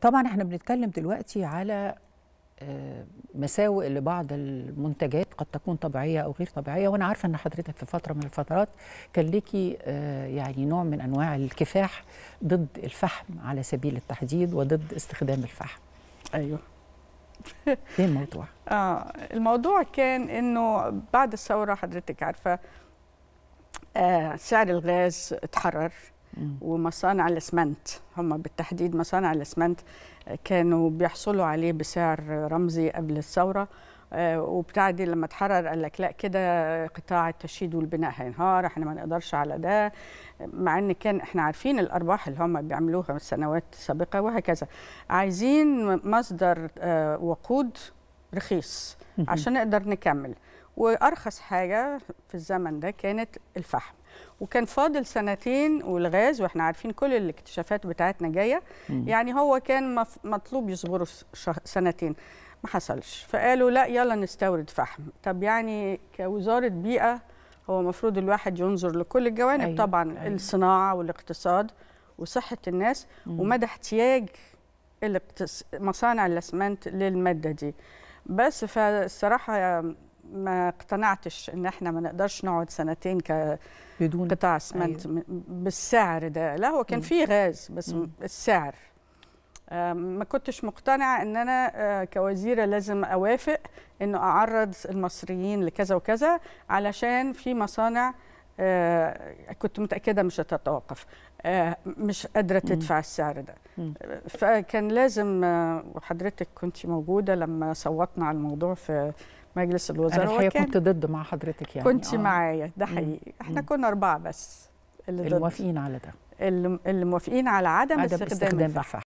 طبعا احنا بنتكلم دلوقتي على آه، مساوئ لبعض المنتجات قد تكون طبيعيه او غير طبيعيه وانا عارفه ان حضرتك في فتره من الفترات كان ليكي آه، يعني نوع من انواع الكفاح ضد الفحم على سبيل التحديد وضد استخدام الفحم ايوه ايه الموضوع اه الموضوع كان انه بعد الثوره حضرتك عارفه آه سعر الغاز اتحرر ومصانع الاسمنت هم بالتحديد مصانع الاسمنت آه، كانوا بيحصلوا عليه بسعر رمزي قبل الثوره آه، وبتاع دي لما اتحرر قال لك لا كده قطاع التشييد والبناء هينهار احنا ما نقدرش على ده مع ان كان احنا عارفين الارباح اللي هم بيعملوها السنوات السابقه وهكذا عايزين مصدر آه، وقود رخيص عشان نقدر نكمل وارخص حاجه في الزمن ده كانت الفحم وكان فاضل سنتين والغاز واحنا عارفين كل الاكتشافات بتاعتنا جايه يعني هو كان مطلوب يصبروا سنتين ما حصلش فقالوا لا يلا نستورد فحم طب يعني كوزاره بيئه هو المفروض الواحد ينظر لكل الجوانب أيوة. طبعا أيوة. الصناعه والاقتصاد وصحه الناس مم. ومدى احتياج مصانع الاسمنت للماده دي بس فالصراحه ما اقتنعتش ان احنا ما نقدرش نقعد سنتين ك بدون قطاع اسمنت أيوه. بالسعر ده لا هو كان في غاز بس مم. السعر آه، ما كنتش مقتنعه ان انا آه، كوزيره لازم اوافق انه اعرض المصريين لكذا وكذا علشان في مصانع آه، كنت متاكده مش هتتوقف آه، مش قادره تدفع السعر ده آه، فكان لازم آه، وحضرتك كنت موجوده لما صوتنا على الموضوع في مجلس الوزراء انا الحقيقه كنت ضد مع حضرتك يعني كنت آه. معايا ده حقيقي احنا كنا اربعه بس اللي, اللي موافقين على ده اللي موافقين على عدم, عدم استخدام, استخدام الفحم